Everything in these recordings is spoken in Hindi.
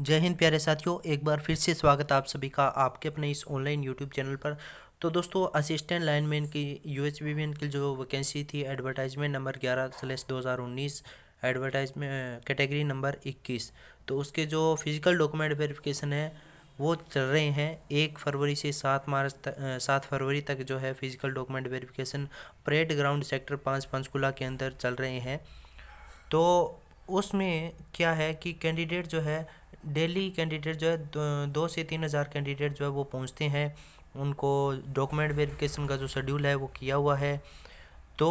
जय हिंद प्यारे साथियों एक बार फिर से स्वागत आप सभी का आपके अपने इस ऑनलाइन यूट्यूब चैनल पर तो दोस्तों असिस्टेंट लाइनमैन की यू एच बी मैन की जो वैकेंसी थी एडवर्टाइजमेंट नंबर ग्यारह सलेस दो हज़ार उन्नीस एडवर्टाइजमेंट कैटेगरी नंबर इक्कीस तो उसके जो फिजिकल डॉक्यूमेंट वेरिफिकेशन है वो चल रहे हैं एक फरवरी से सात मार्च तक सात फरवरी तक जो है physical document verification parade ground sector पाँच पंचकूला के अंदर चल रहे हैं तो उसमें क्या है कि कैंडिडेट जो है डेली कैंडिडेट जो है दो, से तीन हज़ार कैंडिडेट जो है वो पहुंचते हैं उनको डॉक्यूमेंट वेरिफिकेशन का जो शेड्यूल है वो किया हुआ है तो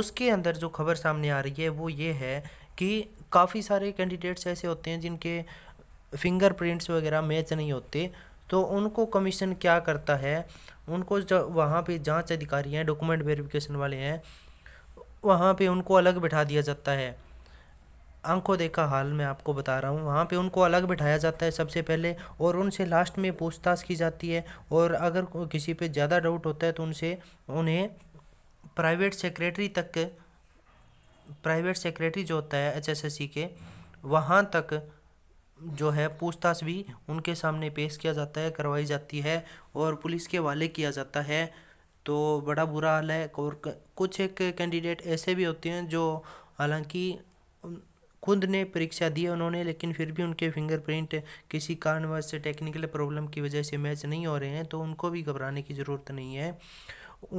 उसके अंदर जो खबर सामने आ रही है वो ये है कि काफ़ी सारे कैंडिडेट्स ऐसे होते हैं जिनके फिंगरप्रिंट्स वगैरह मैच नहीं होते तो उनको कमीशन क्या करता है उनको जब वहाँ पे जांच अधिकारी हैं डॉक्यूमेंट वेरिफिकेशन वाले हैं वहाँ पे उनको अलग बिठा दिया जाता है आंखों देखा हाल मैं आपको बता रहा हूँ वहाँ पे उनको अलग बिठाया जाता है सबसे पहले और उनसे लास्ट में पूछताछ की जाती है और अगर किसी पे ज़्यादा डाउट होता है तो उनसे उन्हें प्राइवेट सेक्रेटरी तक प्राइवेट सेक्रेटरी जो होता है एचएसएससी के वहाँ तक जो है पूछताछ भी उनके सामने पेश किया जाता है करवाई जाती है और पुलिस के वाले किया जाता है तो बड़ा बुरा हाल है और कुछ एक कैंडिडेट ऐसे भी होते हैं जो हालांकि खुद ने परीक्षा दी उन्होंने लेकिन फिर भी उनके फिंगरप्रिंट किसी कारणवश टेक्निकल प्रॉब्लम की वजह से मैच नहीं हो रहे हैं तो उनको भी घबराने की ज़रूरत नहीं है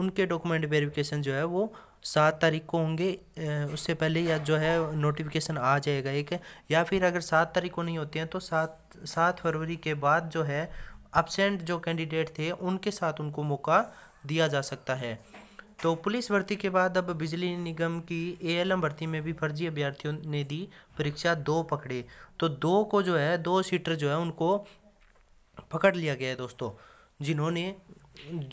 उनके डॉक्यूमेंट वेरिफिकेशन जो है वो सात तारीख को होंगे उससे पहले या जो है नोटिफिकेशन आ जाएगा एक या फिर अगर सात तारीख को नहीं होते हैं तो सात सात फरवरी के बाद जो है अब्सेंट जो कैंडिडेट थे उनके साथ उनको मौका दिया जा सकता है तो पुलिस भर्ती के बाद अब बिजली निगम की एएलएम भर्ती में भी फर्जी अभ्यर्थियों ने दी परीक्षा दो पकड़े तो दो को जो है दो सीटर जो है उनको पकड़ लिया गया है दोस्तों जिन्होंने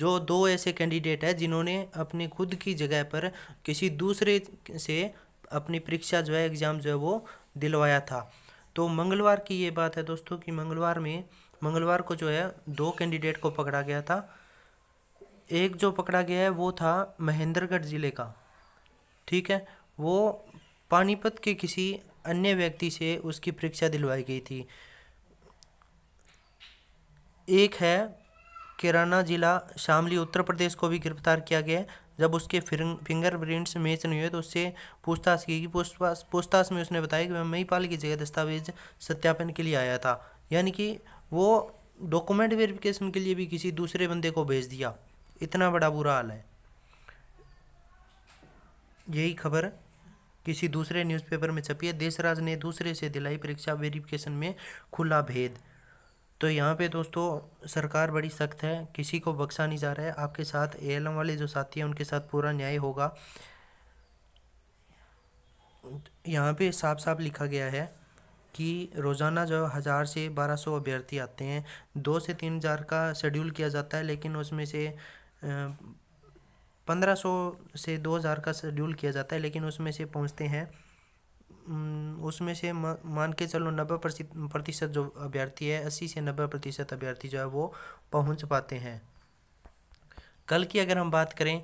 जो दो ऐसे कैंडिडेट है जिन्होंने अपने खुद की जगह पर किसी दूसरे से अपनी परीक्षा जो है एग्ज़ाम जो है वो दिलवाया था तो मंगलवार की ये बात है दोस्तों कि मंगलवार में मंगलवार को जो है दो कैंडिडेट को पकड़ा गया था एक जो पकड़ा गया है वो था महेंद्रगढ़ ज़िले का ठीक है वो पानीपत के किसी अन्य व्यक्ति से उसकी परीक्षा दिलवाई गई थी एक है किराना जिला शामली उत्तर प्रदेश को भी गिरफ्तार किया गया जब उसके फिर फिंगर प्रिंट्स मैच नहीं हुए तो उससे पूछताछ की गई पूछताछ में उसने बताया कि मैं मईपाल की जगह दस्तावेज सत्यापन के लिए आया था यानी कि वो डॉक्यूमेंट वेरिफिकेशन के लिए भी किसी दूसरे बंदे को भेज दिया इतना बड़ा बुरा हाल है यही खबर किसी दूसरे न्यूज़पेपर में छपी है देशराज ने दूसरे से दिलाई परीक्षा वेरिफिकेशन में खुला भेद तो यहाँ पे दोस्तों सरकार बड़ी सख्त है किसी को बख्शा नहीं जा रहा है आपके साथ ए वाले जो साथी हैं उनके साथ पूरा न्याय होगा यहाँ पे साफ साफ लिखा गया है कि रोज़ाना जो हज़ार से बारह सौ अभ्यर्थी आते हैं दो से तीन हज़ार का शेड्यूल किया जाता है लेकिन उसमें से पंद्रह सौ से दो हज़ार का शेड्यूल किया जाता है लेकिन उसमें से पहुंचते हैं उसमें से मान के चलो नब्बे प्रतिशत जो अभ्यर्थी है अस्सी से नब्बे प्रतिशत अभ्यर्थी जो है वो पहुंच पाते हैं कल की अगर हम बात करें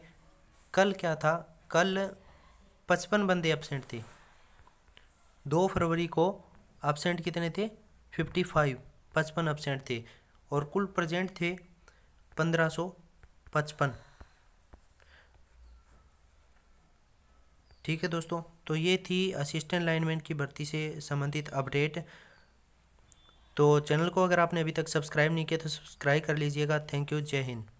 कल क्या था कल पचपन बंदे एबसेंट थे दो फरवरी को एबसेंट कितने थे फिफ्टी फाइव पचपन एबसेंट थे और कुल प्रजेंट थे पंद्रह सौ पचपन ठीक है दोस्तों तो ये थी असिस्टेंट लाइनमैन की भर्ती से संबंधित अपडेट तो चैनल को अगर आपने अभी तक सब्सक्राइब नहीं किया तो सब्सक्राइब कर लीजिएगा थैंक यू जय हिंद